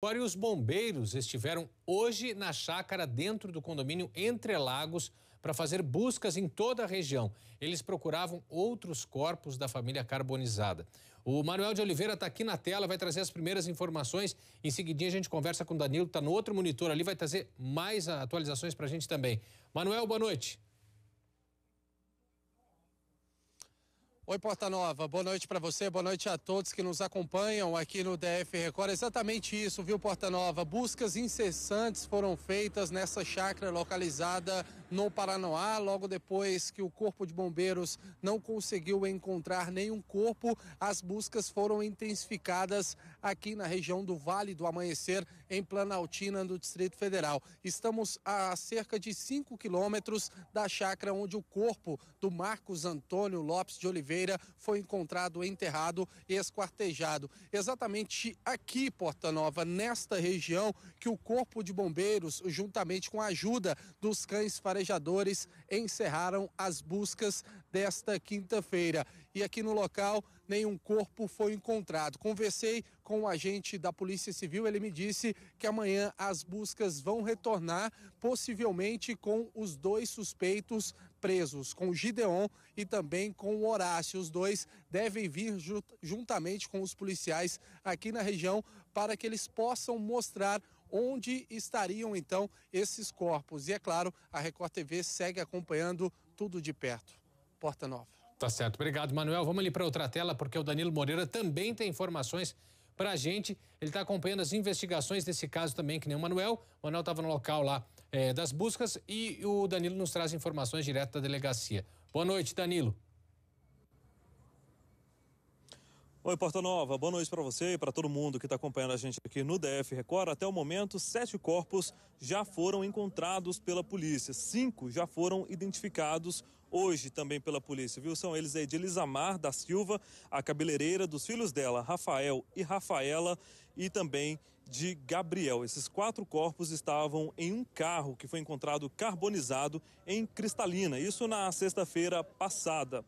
Agora, os bombeiros estiveram hoje na chácara dentro do condomínio Entre Lagos para fazer buscas em toda a região. Eles procuravam outros corpos da família carbonizada. O Manuel de Oliveira está aqui na tela, vai trazer as primeiras informações. Em seguidinha a gente conversa com o Danilo, está no outro monitor ali, vai trazer mais atualizações para a gente também. Manuel, boa noite. Oi, Porta Nova. Boa noite para você, boa noite a todos que nos acompanham aqui no DF Record. exatamente isso, viu, Porta Nova? Buscas incessantes foram feitas nessa chácara localizada no Paranoá, logo depois que o Corpo de Bombeiros não conseguiu encontrar nenhum corpo. As buscas foram intensificadas aqui na região do Vale do Amanhecer, em Planaltina, no Distrito Federal. Estamos a cerca de 5 quilômetros da chácara onde o corpo do Marcos Antônio Lopes de Oliveira Oliveira foi encontrado enterrado e esquartejado. Exatamente aqui, Porta Nova, nesta região, que o Corpo de Bombeiros, juntamente com a ajuda dos cães farejadores, encerraram as buscas desta quinta-feira e aqui no local nenhum corpo foi encontrado. Conversei com o um agente da Polícia Civil, ele me disse que amanhã as buscas vão retornar, possivelmente com os dois suspeitos presos, com o Gideon e também com o Horácio. Os dois devem vir juntamente com os policiais aqui na região para que eles possam mostrar onde estariam então esses corpos. E é claro, a Record TV segue acompanhando tudo de perto. Porta Nova. Tá certo. Obrigado, Manuel. Vamos ali para outra tela, porque o Danilo Moreira também tem informações para a gente. Ele está acompanhando as investigações desse caso também, que nem o Manuel. O Manuel estava no local lá é, das buscas e o Danilo nos traz informações direto da delegacia. Boa noite, Danilo. Oi, Porta Nova, boa noite para você e para todo mundo que está acompanhando a gente aqui no DF Record. Até o momento, sete corpos já foram encontrados pela polícia, cinco já foram identificados hoje também pela polícia, viu? São eles aí de Elisamar da Silva, a cabeleireira dos filhos dela, Rafael e Rafaela, e também de Gabriel. Esses quatro corpos estavam em um carro que foi encontrado carbonizado em cristalina, isso na sexta-feira passada.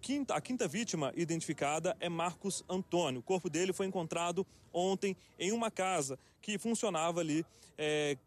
Quinta, a quinta vítima identificada é Marcos Antônio. O corpo dele foi encontrado ontem em uma casa que funcionava ali,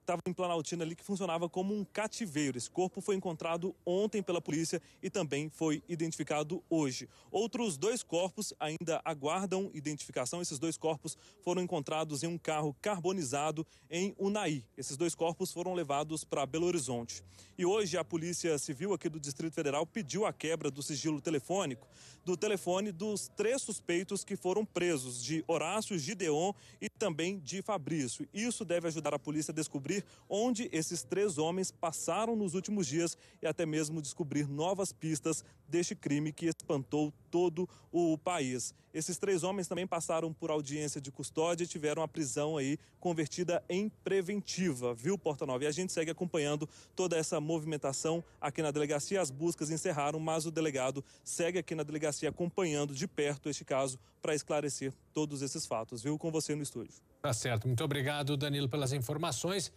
estava é, em Planaltina ali, que funcionava como um cativeiro. Esse corpo foi encontrado ontem pela polícia e também foi identificado hoje. Outros dois corpos ainda aguardam identificação. Esses dois corpos foram encontrados em um carro carbonizado em Unai. Esses dois corpos foram levados para Belo Horizonte. E hoje a Polícia Civil aqui do Distrito Federal pediu a quebra do sigilo telefônico, do telefone dos três suspeitos que foram presos, de Horácio, Gideon e também de Fabrício disso. Isso deve ajudar a polícia a descobrir onde esses três homens passaram nos últimos dias e até mesmo descobrir novas pistas deste crime que espantou todo o país. Esses três homens também passaram por audiência de custódia e tiveram a prisão aí convertida em preventiva, viu, Porta Nova? E a gente segue acompanhando toda essa movimentação aqui na delegacia. As buscas encerraram, mas o delegado segue aqui na delegacia acompanhando de perto este caso para esclarecer todos esses fatos, viu? Com você no estúdio. Tá certo. Muito obrigado, Danilo, pelas informações.